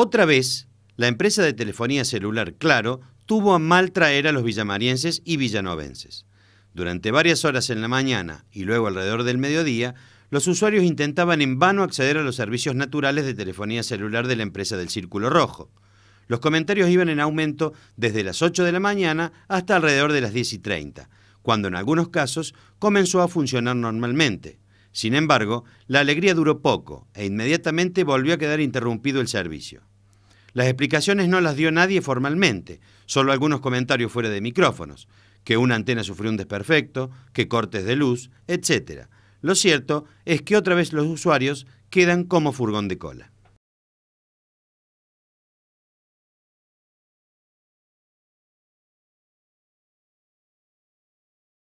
Otra vez, la empresa de telefonía celular Claro tuvo a mal traer a los villamarienses y villanovenses. Durante varias horas en la mañana y luego alrededor del mediodía, los usuarios intentaban en vano acceder a los servicios naturales de telefonía celular de la empresa del Círculo Rojo. Los comentarios iban en aumento desde las 8 de la mañana hasta alrededor de las 10 y 30, cuando en algunos casos comenzó a funcionar normalmente. Sin embargo, la alegría duró poco e inmediatamente volvió a quedar interrumpido el servicio. Las explicaciones no las dio nadie formalmente, solo algunos comentarios fuera de micrófonos, que una antena sufrió un desperfecto, que cortes de luz, etc. Lo cierto es que otra vez los usuarios quedan como furgón de cola.